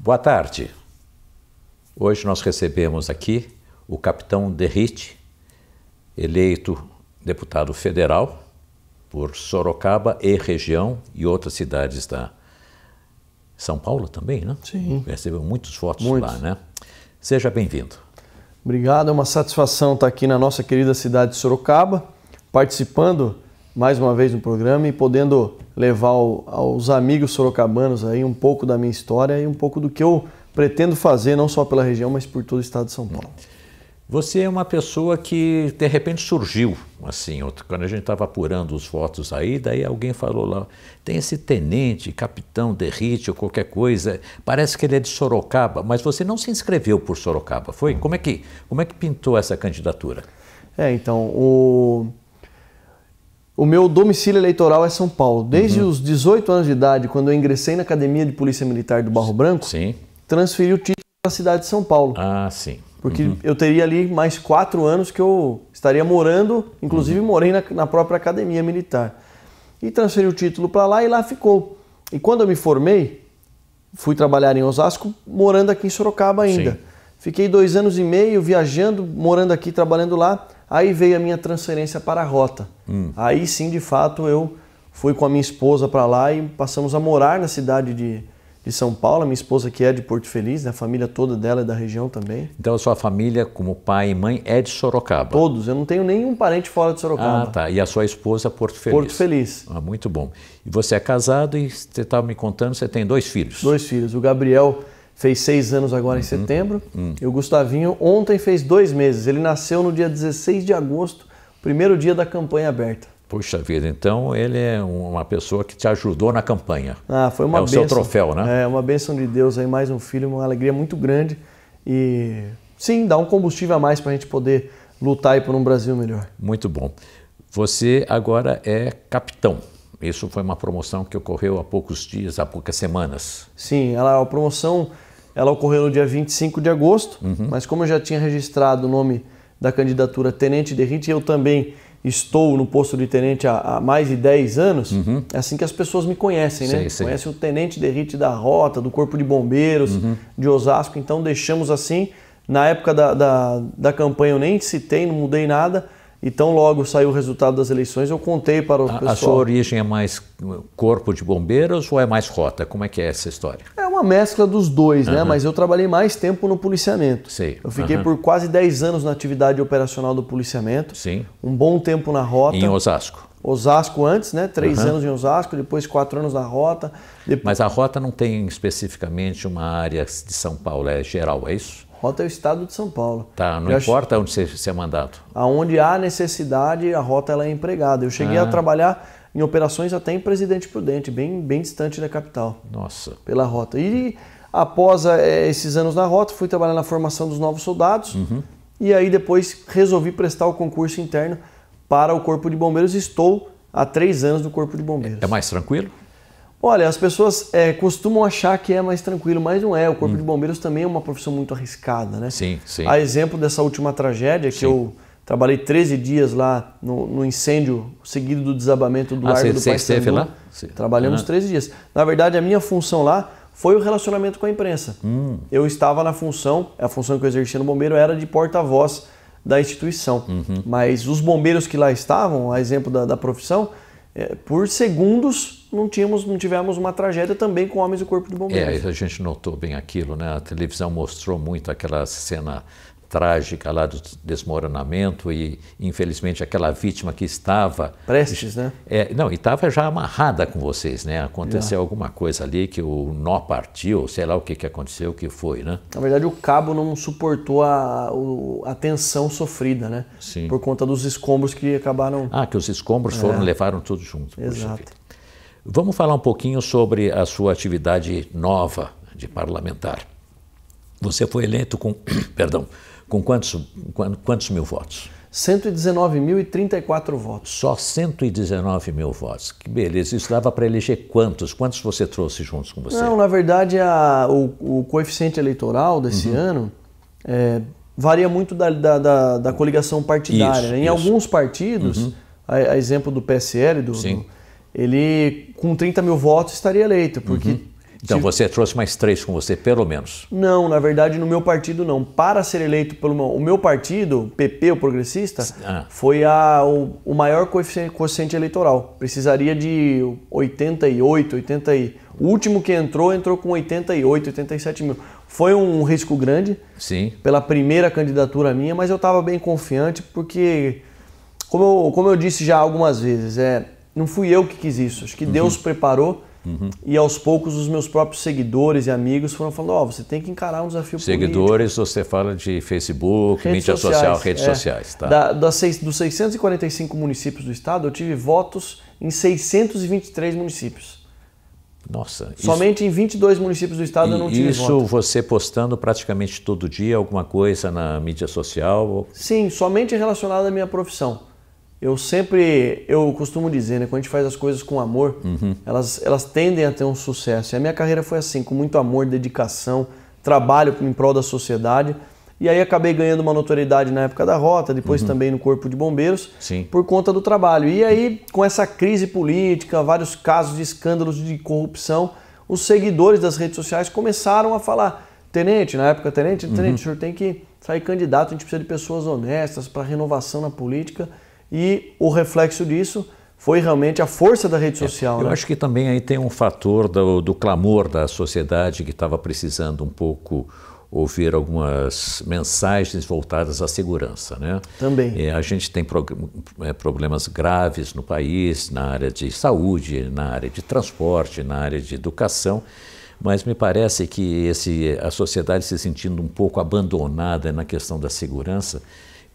Boa tarde. Hoje nós recebemos aqui o capitão Derrite, eleito deputado federal por Sorocaba e região e outras cidades da São Paulo também, né? Sim. Uhum. Recebeu muitos votos muitos. lá, né? Seja bem-vindo. Obrigado, é uma satisfação estar aqui na nossa querida cidade de Sorocaba, participando mais uma vez no programa e podendo levar aos amigos sorocabanos aí um pouco da minha história e um pouco do que eu pretendo fazer, não só pela região, mas por todo o estado de São Paulo. Você é uma pessoa que de repente surgiu, assim, quando a gente estava apurando os votos aí, daí alguém falou lá, tem esse tenente, capitão, derrite ou qualquer coisa, parece que ele é de Sorocaba, mas você não se inscreveu por Sorocaba, foi? Como é que, como é que pintou essa candidatura? É, então, o... O meu domicílio eleitoral é São Paulo. Desde uhum. os 18 anos de idade, quando eu ingressei na Academia de Polícia Militar do Barro Branco, sim. transferi o título para a cidade de São Paulo. Ah, sim. Porque uhum. eu teria ali mais quatro anos que eu estaria morando, inclusive uhum. morei na, na, própria Academia Militar. E transferi o título para lá e lá ficou. E quando eu me formei, fui trabalhar em Osasco, morando aqui em Sorocaba ainda. Sim. Fiquei dois anos e meio viajando, morando aqui, trabalhando lá. Aí veio a minha transferência para a Rota. Hum. Aí sim, de fato, eu fui com a minha esposa para lá e passamos a morar na cidade de, de São Paulo. A minha esposa que é de Porto Feliz, né? a família toda dela é da região também. Então a sua família, como pai e mãe, é de Sorocaba? Todos. Eu não tenho nenhum parente fora de Sorocaba. Ah, tá. E a sua esposa, Porto Feliz? Porto Feliz. Ah, muito bom. E você é casado e você estava tá me contando, você tem dois filhos? Dois filhos. O Gabriel fez seis anos agora em uhum. setembro. Uhum. E o Gustavinho ontem fez dois meses. Ele nasceu no dia 16 de agosto, primeiro dia da campanha aberta. Poxa vida, então ele é uma pessoa que te ajudou na campanha. Ah, foi uma é benção. É o seu troféu, né? É, uma benção de Deus aí, mais um filho, uma alegria muito grande. E sim, dá um combustível a mais para a gente poder lutar aí por um Brasil melhor. Muito bom. Você agora é capitão. Isso foi uma promoção que ocorreu há poucos dias, há poucas semanas. Sim, ela é uma promoção ela ocorreu no dia 25 de agosto, uhum. mas como eu já tinha registrado o nome da candidatura Tenente Derrite, eu também estou no posto de tenente há, há mais de 10 anos, uhum. é assim que as pessoas me conhecem, né? Sei, Conhecem o tenente derrite da rota, do Corpo de Bombeiros, uhum. de Osasco, então deixamos assim. Na época da, da, da, campanha eu nem citei, não mudei nada, então, logo saiu o resultado das eleições, eu contei para o a, pessoal. A sua origem é mais corpo de bombeiros ou é mais rota? Como é que é essa história? É uma mescla dos dois, uhum. né? Mas eu trabalhei mais tempo no policiamento. Sim. Eu fiquei uhum. por quase 10 anos na atividade operacional do policiamento. Sim. Um bom tempo na rota. Em Osasco. Osasco antes, né? Três uhum. anos em Osasco, depois quatro anos na Rota. Depois... Mas a Rota não tem especificamente uma área de São Paulo, é geral, é isso? Rota é o estado de São Paulo. Tá, não eu importa acho... onde seja é mandado. Aonde há necessidade, a rota ela é empregada. Eu cheguei ah. a trabalhar em operações até em Presidente Prudente, bem, bem distante da capital. Nossa. Pela rota. E após é, esses anos na rota, fui trabalhar na formação dos novos soldados. Uhum. E aí depois resolvi prestar o concurso interno para o Corpo de Bombeiros. Estou há três anos no Corpo de Bombeiros. É mais tranquilo? Olha, as pessoas é, costumam achar que é mais tranquilo, mas não é. O Corpo hum. de Bombeiros também é uma profissão muito arriscada, né? Sim, sim. A exemplo dessa última tragédia sim. que eu trabalhei 13 dias lá no, no incêndio seguido do desabamento do ah, Largo do Paissandu. lá? Trabalhamos ah, 13 dias. Na verdade, a minha função lá foi o relacionamento com a imprensa. Hum. Eu estava na função, a função que eu exercia no bombeiro era de porta-voz da instituição. Uhum. Mas os bombeiros que lá estavam, a exemplo da, da profissão, é, por segundos não tínhamos não tivemos uma tragédia também com homens do corpo de é, bombeiros. É, a gente notou bem aquilo, né? A televisão mostrou muito aquela cena trágica lá do desmoronamento e infelizmente aquela vítima que estava prestes, né? É, não, estava já amarrada com vocês, né? Aconteceu alguma coisa ali que o nó partiu, sei lá o que, que aconteceu, que foi, né? Na verdade o cabo não suportou a, a tensão sofrida, né? Sim. Por conta dos escombros que acabaram. Ah, que os escombros é. foram levaram tudo junto. Exato. Vamos falar um pouquinho sobre a sua atividade nova de parlamentar. Você foi eleito com, perdão, com quantos, quantos mil votos? 119.034 votos. Só 119 mil votos. Que beleza. Isso dava para eleger quantos? Quantos você trouxe juntos com você? Não, na verdade, a, o, o coeficiente eleitoral desse uhum. ano é, varia muito da, da, da, da coligação partidária. Isso, né? Em isso. alguns partidos, uhum. a, a, exemplo do PSL, do, do, ele com 30 mil votos estaria eleito, porque. Uhum então você trouxe mais três com você, pelo menos. Não, na verdade, no meu partido não. Para ser eleito pelo meu, o meu partido, PP, o progressista, ah. foi a, o, o maior coeficiente, coeficiente, eleitoral. Precisaria de 88, 80 e... O último que entrou, entrou com 88, 87 mil. Foi um risco grande Sim. pela primeira candidatura minha, mas eu estava bem confiante porque, como eu, como eu disse já algumas vezes, é, não fui eu que quis isso. Acho que uhum. Deus preparou Uhum. E aos poucos os meus próprios seguidores e amigos foram falando, ó, oh, você tem que encarar um desafio Seguidores, político. você fala de Facebook, redes mídia sociais, social, redes é. sociais, tá? Da, da seis, dos 645 municípios do estado, eu tive votos em 623 municípios. Nossa. Somente isso... em 22 municípios do estado e eu não tive Isso voto. você postando praticamente todo dia alguma coisa na mídia social? Sim, somente relacionada à minha profissão eu sempre, eu costumo dizer, né, quando a gente faz as coisas com amor, uhum. elas, elas tendem a ter um sucesso. E a minha carreira foi assim, com muito amor, dedicação, trabalho em prol da sociedade. E aí acabei ganhando uma notoriedade na época da Rota, depois uhum. também no Corpo de Bombeiros, Sim. por conta do trabalho. E aí, com essa crise política, vários casos de escândalos de corrupção, os seguidores das redes sociais começaram a falar: Tenente, na época, Tenente, Tenente, uhum. o senhor tem que sair candidato, a gente precisa de pessoas honestas para renovação na política e o reflexo disso foi realmente a força da rede é, social. É, eu né? acho que também aí tem um fator do, do clamor da sociedade que estava precisando um pouco ouvir algumas mensagens voltadas à segurança, né? Também. É, a gente tem pro, é, problemas graves no país, na área de saúde, na área de transporte, na área de educação, mas me parece que esse, a sociedade se sentindo um pouco abandonada na questão da segurança,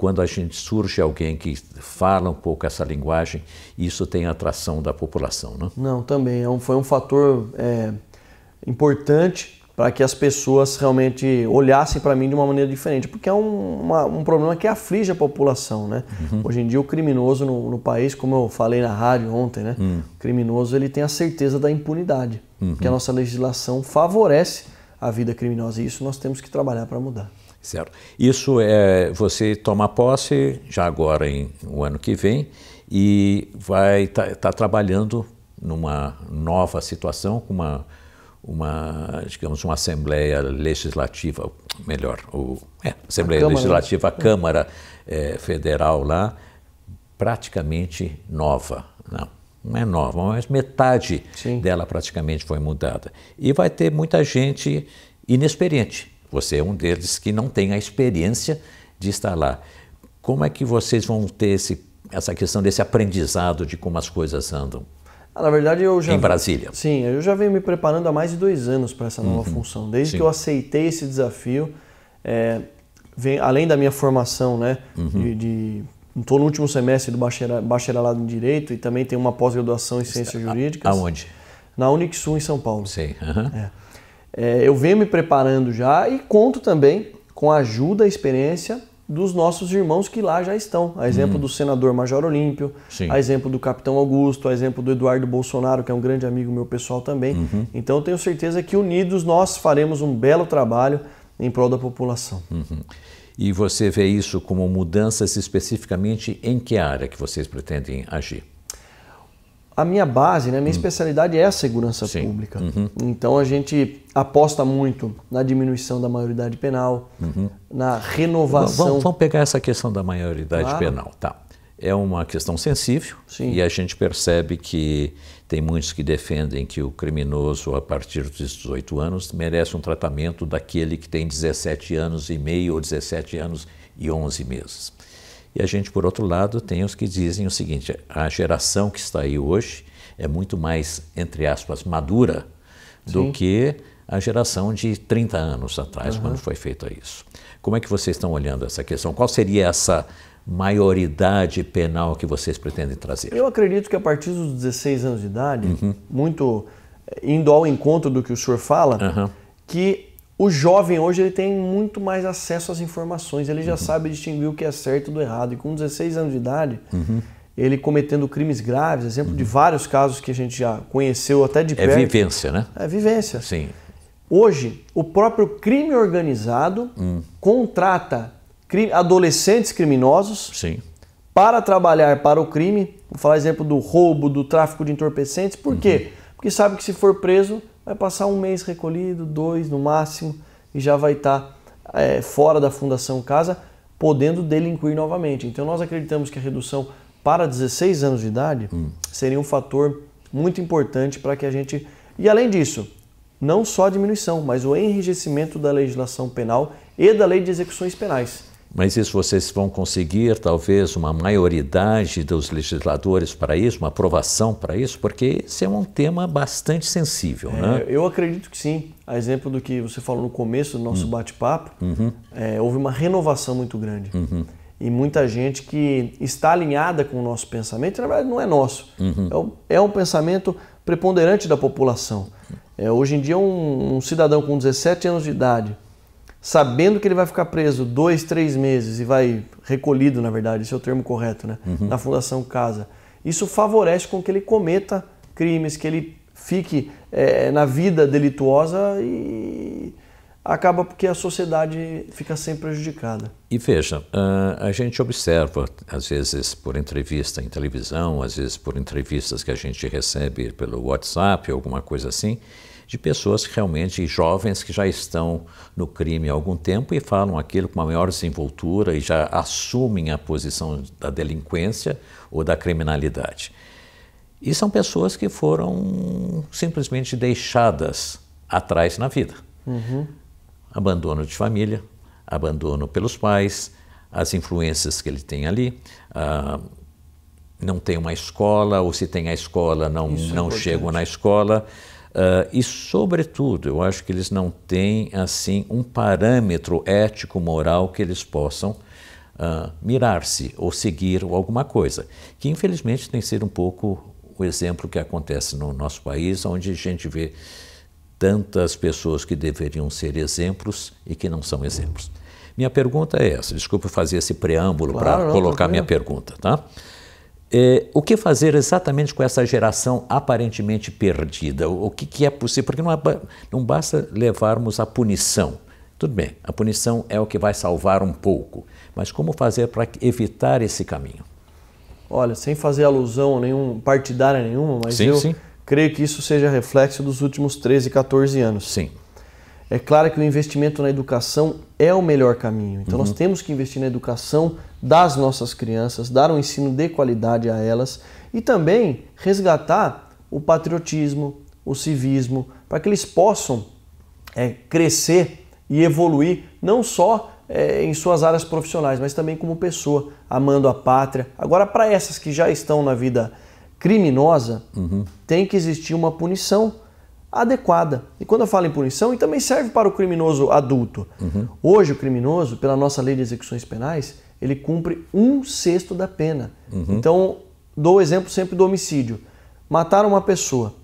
quando a gente surge alguém que fala um pouco essa linguagem, isso tem atração da população, não? Né? Não, também. É um, foi um fator é, importante para que as pessoas realmente olhassem para mim de uma maneira diferente, porque é um, uma, um problema que aflige a população, né? Uhum. Hoje em dia o criminoso no, no, país, como eu falei na rádio ontem, né? Uhum. O criminoso ele tem a certeza da impunidade, uhum. porque a nossa legislação favorece a vida criminosa e isso nós temos que trabalhar para mudar. Certo? Isso é você toma posse já agora em o ano que vem e vai estar tá, tá trabalhando numa nova situação com uma uma, digamos, uma Assembleia Legislativa, melhor, o, é, Assembleia a né? Legislativa, a Câmara é, Federal lá, praticamente nova. Não, não é nova, mas metade Sim. dela praticamente foi mudada. E vai ter muita gente inexperiente você é um deles que não tem a experiência de estar lá. Como é que vocês vão ter esse, essa questão desse aprendizado de como as coisas andam? Ah, na verdade, eu já. Em Brasília. Sim, eu já venho me preparando há mais de dois anos para essa nova uhum, função. Desde sim. que eu aceitei esse desafio, é, vem, além da minha formação, né? Uhum. De, de, estou no último semestre do bacharelado, em Direito e também tenho uma pós-graduação em Ciências Jurídicas. Aonde? Na Unixul, em São Paulo. Sim. Uhum. É. É, eu venho me preparando já e conto também com a ajuda e experiência dos nossos irmãos que lá já estão. A exemplo hum. do senador Major Olímpio, Sim. a exemplo do capitão Augusto, a exemplo do Eduardo Bolsonaro, que é um grande amigo meu pessoal também. Uhum. Então tenho certeza que unidos nós faremos um belo trabalho em prol da população. Uhum. E você vê isso como mudanças especificamente em que área que vocês pretendem agir? a minha base, né, a minha hum. especialidade é a segurança Sim. pública. Uhum. Então a gente aposta muito na diminuição da maioridade penal, uhum. na renovação. Vamos, vamos, pegar essa questão da maioridade claro. penal, tá? É uma questão sensível Sim. e a gente percebe que tem muitos que defendem que o criminoso, a partir dos 18 anos, merece um tratamento daquele que tem 17 anos e meio ou 17 anos e 11 meses. E a gente, por outro lado, tem os que dizem o seguinte: a geração que está aí hoje é muito mais, entre aspas, madura do Sim. que a geração de 30 anos atrás, uhum. quando foi feito isso. Como é que vocês estão olhando essa questão? Qual seria essa maioridade penal que vocês pretendem trazer? Eu acredito que a partir dos 16 anos de idade, uhum. muito eh, indo ao encontro do que o senhor fala, uhum. que o jovem hoje ele tem muito mais acesso às informações, ele já uhum. sabe distinguir o que é certo do errado. E com 16 anos de idade, uhum. ele cometendo crimes graves, exemplo uhum. de vários casos que a gente já conheceu até de é perto. É vivência, né? É vivência. Sim. Hoje, o próprio crime organizado hum. contrata adolescentes criminosos Sim. para trabalhar para o crime. Vou falar exemplo do roubo, do tráfico de entorpecentes. Por quê? Uhum. Porque sabe que se for preso, vai passar um mês recolhido, dois no máximo, e já vai estar tá, é, fora da Fundação Casa, podendo delinquir novamente. Então nós acreditamos que a redução para 16 anos de idade hum. seria um fator muito importante para que a gente. E além disso, não só a diminuição, mas o enrijecimento da legislação penal e da lei de execuções penais. Mas isso vocês vão conseguir, talvez, uma maioridade dos legisladores para isso, uma aprovação para isso, porque esse é um tema bastante sensível, né? é, né? Eu acredito que sim. A exemplo do que você falou no começo do nosso hum. bate-papo, uhum. é, houve uma renovação muito grande. Uhum. E muita gente que está alinhada com o nosso pensamento, na verdade, não é nosso. Uhum. É um, é, um, pensamento preponderante da população. É, hoje em dia, um, um cidadão com 17 anos de idade sabendo que ele vai ficar preso dois, três meses e vai recolhido, na verdade, esse é o termo correto, né? Uhum. Na Fundação Casa. Isso favorece com que ele cometa crimes, que ele fique é, na vida delituosa e acaba porque a sociedade fica sempre prejudicada. E veja, ah, a gente observa, às vezes por entrevista em televisão, às vezes por entrevistas que a gente recebe pelo WhatsApp, alguma coisa assim, de pessoas que realmente jovens que já estão no crime há algum tempo e falam aquilo com uma maior desenvoltura e já assumem a posição da delinquência ou da criminalidade. E são pessoas que foram simplesmente deixadas atrás na vida. Uhum. Abandono de família, abandono pelos pais, as influências que ele tem ali, ah, não tem uma escola, ou se tem a escola, não, Isso é não chegam na escola. Uh, e, sobretudo, eu acho que eles não têm, assim, um parâmetro ético-moral que eles possam uh, mirar-se ou seguir ou alguma coisa, que, infelizmente, tem sido um pouco o exemplo que acontece no nosso país, onde a gente vê tantas pessoas que deveriam ser exemplos e que não são exemplos. Minha pergunta é essa, desculpa fazer esse preâmbulo claro, para colocar minha pergunta, tá? É, o que fazer exatamente com essa geração aparentemente perdida? O, o que, que, é possível? Porque não, é, não basta levarmos a punição. Tudo bem, a punição é o que vai salvar um pouco, mas como fazer para evitar esse caminho? Olha, sem fazer alusão nenhum, partidária nenhuma, mas sim, eu sim. creio que isso seja reflexo dos últimos 13, 14 anos. Sim. É claro que o investimento na educação é o melhor caminho. Então uhum. nós temos que investir na educação das nossas crianças, dar um ensino de qualidade a elas e também resgatar o patriotismo, o civismo, para que eles possam é, crescer e evoluir não só é, em suas áreas profissionais, mas também como pessoa, amando a pátria. Agora, para essas que já estão na vida criminosa, uhum. tem que existir uma punição adequada. E quando eu falo em punição, e também serve para o criminoso adulto. Uhum. Hoje, o criminoso, pela nossa lei de execuções penais, ele cumpre um sexto da pena. Uhum. Então, dou o exemplo sempre do homicídio. Matar uma pessoa,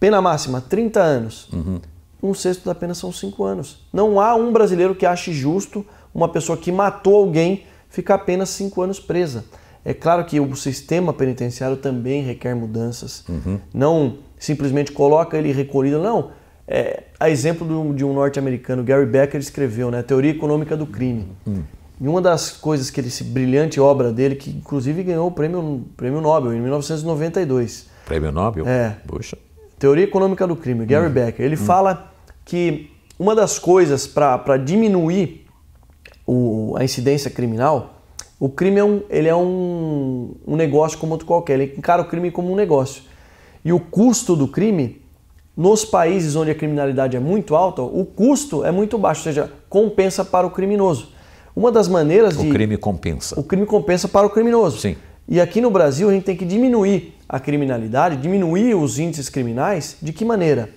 pena máxima, 30 anos. Uhum. Um sexto da pena são 5 anos. Não há um brasileiro que ache justo uma pessoa que matou alguém ficar apenas 5 anos presa. É claro que o sistema penitenciário também requer mudanças. Uhum. Não simplesmente coloca ele recolhido. Não. É, a exemplo de um norte-americano, Gary Becker, escreveu, né? Teoria Econômica do Crime. Hum. E uma das coisas que ele, esse brilhante obra dele, que inclusive ganhou o prêmio, prêmio Nobel em 1992. Prêmio Nobel? É. Puxa. Teoria Econômica do Crime, Gary hum. Becker. Ele hum. fala que uma das coisas para diminuir o, a incidência criminal, o crime é um, ele é um, um negócio como outro qualquer. Ele encara o crime como um negócio. E o custo do crime, nos países onde a criminalidade é muito alta, o custo é muito baixo, ou seja, compensa para o criminoso. Uma das maneiras o de. O crime compensa. O crime compensa para o criminoso. Sim. E aqui no Brasil a gente tem que diminuir a criminalidade, diminuir os índices criminais, de que maneira?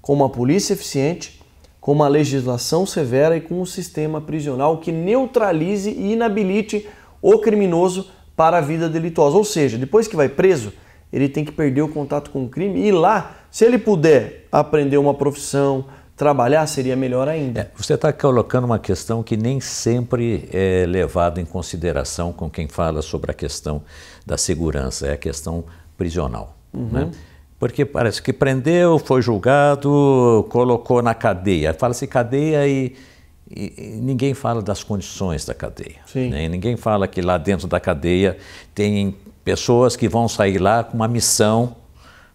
Com uma polícia eficiente, com uma legislação severa e com um sistema prisional que neutralize e inabilite o criminoso para a vida delituosa. Ou seja, depois que vai preso, ele tem que perder o contato com o crime e lá, se ele puder aprender uma profissão, trabalhar, seria melhor ainda. É, você está colocando uma questão que nem sempre é levada em consideração com quem fala sobre a questão da segurança, é a questão prisional. Uhum. Né? Porque parece que prendeu, foi julgado, colocou na cadeia. Fala-se cadeia e, e, ninguém fala das condições da cadeia. Né? Ninguém fala que lá dentro da cadeia tem pessoas que vão sair lá com uma missão,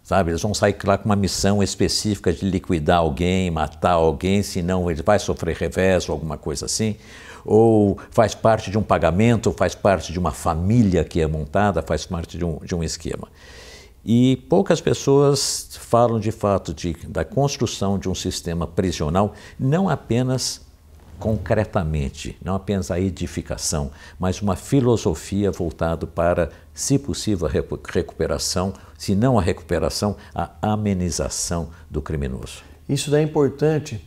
sabe? Eles vão sair lá com uma missão específica de liquidar alguém, matar alguém, senão ele vai sofrer revés ou alguma coisa assim. Ou faz parte de um pagamento, faz parte de uma família que é montada, faz parte de um, de um esquema. E poucas pessoas falam de fato de, da construção de um sistema prisional, não apenas concretamente, não apenas a edificação, mas uma filosofia voltada para, se possível, a recuperação, se não a recuperação, a amenização do criminoso. Isso é importante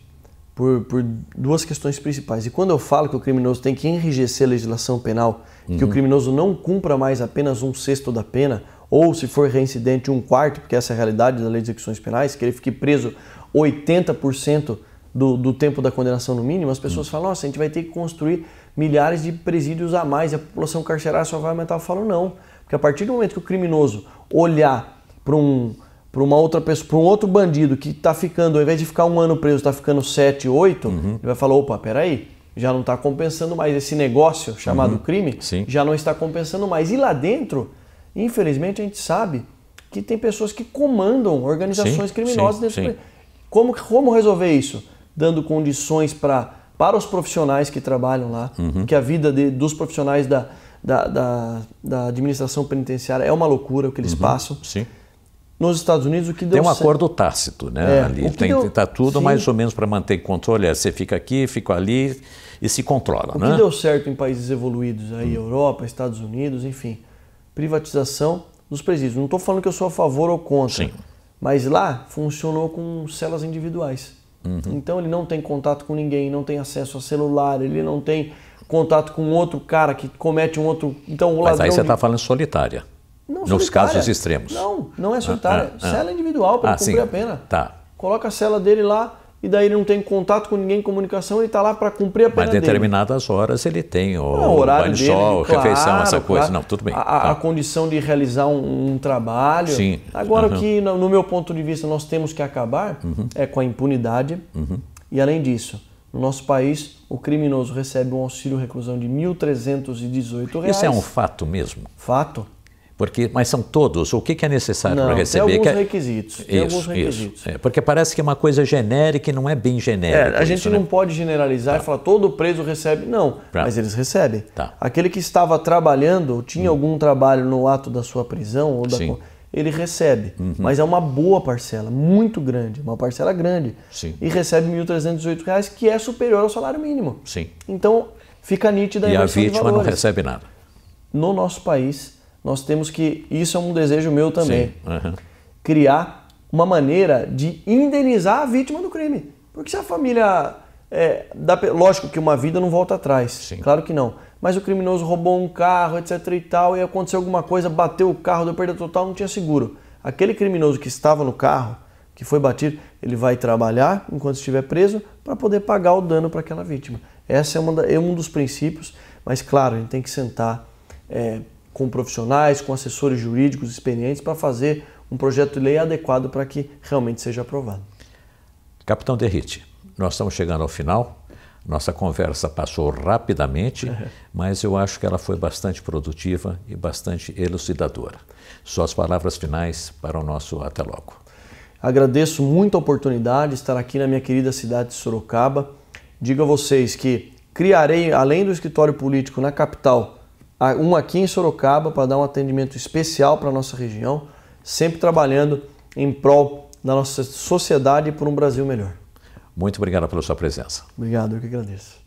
por, por, duas questões principais. E quando eu falo que o criminoso tem que enrijecer a legislação penal, uhum. que o uhum. criminoso não cumpra mais apenas um sexto da pena, ou se for reincidente, um quarto, porque essa é a realidade da lei de execuções penais, que ele fique preso 80% do, do tempo da condenação no mínimo, as pessoas hum. falam, nossa, a gente vai ter que construir milhares de presídios a mais e a população carcerária só vai aumentar. Eu falo, não. Porque a partir do momento que o criminoso olhar para um para uma outra pessoa, para um outro bandido que está ficando, ao invés de ficar um ano preso, está ficando sete, oito, uhum. ele vai falar, opa, peraí, já não está compensando mais esse negócio chamado uhum. crime, Sim. já não está compensando mais. E lá dentro, infelizmente, a gente sabe que tem pessoas que comandam organizações sim, criminosas sim, dentro sim. Como, como resolver isso? dando condições pra, para os profissionais que trabalham lá, uhum. que a vida de, dos profissionais da, da, da, da, administração penitenciária é uma loucura o que eles uhum. passam. Sim. Nos Estados Unidos, o que deu Tem um certo. acordo tácito, né? É, ali tem, deu... tá tudo Sim. mais ou menos para manter controle. você fica aqui, fica ali e se controla, o né? O que deu certo em países evoluídos, aí, hum. Europa, Estados Unidos, enfim, privatização dos presídios. Não estou falando que eu sou a favor ou contra, Sim. mas lá funcionou com celas individuais. Uhum. Então ele não tem contato com ninguém, não tem acesso a celular, ele não tem contato com outro cara que comete um outro. Então o Mas aí você está de... Tá falando solitária. Não, Nos solitária. casos extremos. Não, não é ah, solitária. Ah, ah, cela individual para ah, cumprir sim. a pena. Tá. Coloca a cela dele lá, e daí ele não tem contato com ninguém, comunicação, ele está lá para cumprir a pena Mas determinadas dele. horas ele tem, o não, horário dele, sol, claro, refeição, essa coisa. Claro. Não, tudo bem. A, a tá. condição de realizar um, um trabalho. Sim. Agora, uhum. que no, meu ponto de vista nós temos que acabar uhum. é com a impunidade. Uhum. E além disso, no nosso país, o criminoso recebe um auxílio reclusão de R$ 1.318. Isso é um fato mesmo? Fato. Porque, mas são todos. O que, é necessário para receber? É tem alguns requisitos. Isso, alguns requisitos. Isso. É, porque parece que é uma coisa genérica e não é bem genérica. É, a gente né? não né? pode generalizar tá. e falar todo preso recebe. Não, pra... Tá. mas eles recebem. Tá. Aquele que estava trabalhando, tinha hum. algum trabalho no ato da sua prisão ou da. Ele recebe, uhum. mas é uma boa parcela, muito grande, uma parcela grande. Sim. E recebe R$ 1.318, que é superior ao salário mínimo. Sim. Então, fica nítida a E a vítima não recebe nada. No nosso país, nós temos que, isso é um desejo meu também, uhum. criar uma maneira de indenizar a vítima do crime. Porque se a família. É, dá, lógico que uma vida não volta atrás, Sim. claro que não. Mas o criminoso roubou um carro, etc e tal, e aconteceu alguma coisa, bateu o carro, deu perda total, não tinha seguro. Aquele criminoso que estava no carro, que foi batido, ele vai trabalhar enquanto estiver preso para poder pagar o dano para aquela vítima. Essa é, da, é, um dos princípios, mas claro, a gente tem que sentar, é, com profissionais, com assessores jurídicos experientes para fazer um projeto de lei adequado para que realmente seja aprovado. Capitão Derrite, nós estamos chegando ao final. Nossa conversa passou rapidamente, uhum. mas eu acho que ela foi bastante produtiva e bastante elucidadora. Suas palavras finais para o nosso até logo. Agradeço muito a oportunidade de estar aqui na minha querida cidade de Sorocaba. Digo a vocês que criarei, além do escritório político na capital, um aqui em Sorocaba para dar um atendimento especial para a nossa região, sempre trabalhando em prol da nossa sociedade e por um Brasil melhor. Muito obrigado pela sua presença. Obrigado, eu que agradeço.